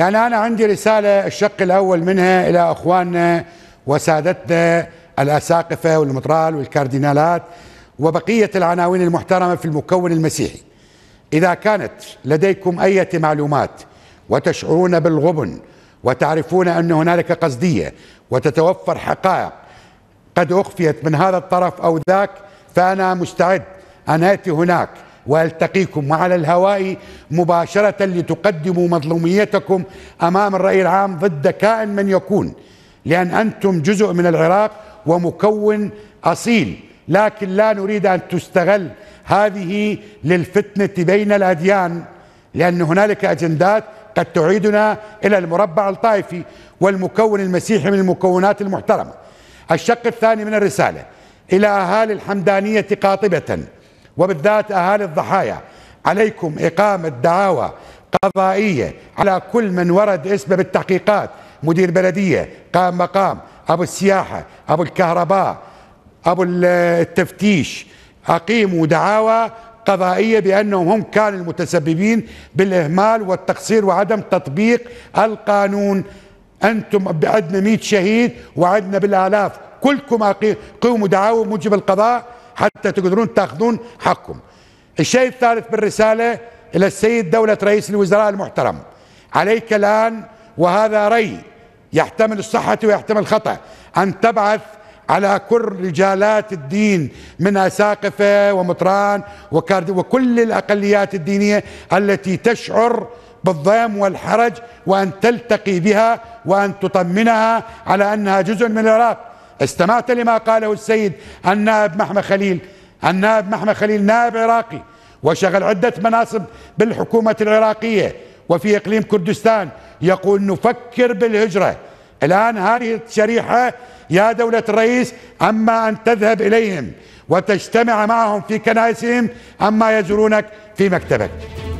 يعني أنا عندي رسالة الشق الأول منها إلى أخواننا وسادتنا الأساقفة والمطرال والكاردينالات وبقية العناوين المحترمة في المكون المسيحي إذا كانت لديكم أي معلومات وتشعرون بالغبن وتعرفون أن هنالك قصدية وتتوفر حقائق قد أخفيت من هذا الطرف أو ذاك فأنا مستعد أن آتي هناك والتقيكم وعلى الهواء مباشرة لتقدموا مظلوميتكم أمام الرأي العام ضد كائن من يكون لأن أنتم جزء من العراق ومكون أصيل لكن لا نريد أن تستغل هذه للفتنة بين الأديان لأن هنالك أجندات قد تعيدنا إلى المربع الطائفي والمكون المسيحي من المكونات المحترمة الشق الثاني من الرسالة إلى أهالي الحمدانية قاطبة وبالذات أهالي الضحايا عليكم إقامة دعاوى قضائية على كل من ورد اسمه بالتحقيقات مدير بلدية قائم مقام أبو السياحة أبو الكهرباء أبو التفتيش أقيموا دعاوى قضائية بأنهم هم كانوا المتسببين بالإهمال والتقصير وعدم تطبيق القانون أنتم عندنا 100 شهيد وعدنا بالآلاف كلكم قوموا دعاوى موجب القضاء حتى تقدرون تاخذون حقكم الشيء الثالث بالرسالة إلى السيد دولة رئيس الوزراء المحترم عليك الآن وهذا ري يحتمل الصحة ويحتمل الخطأ أن تبعث على كل رجالات الدين من أساقفة ومطران وكارد وكل الأقليات الدينية التي تشعر بالضيم والحرج وأن تلتقي بها وأن تطمنها على أنها جزء من العراق استمعت لما قاله السيد النائب محمد خليل النائب محمد خليل نائب عراقي وشغل عدة مناصب بالحكومة العراقية وفي إقليم كردستان يقول نفكر بالهجرة الآن هذه الشريحة يا دولة الرئيس أما أن تذهب إليهم وتجتمع معهم في كنائسهم أما يزورونك في مكتبك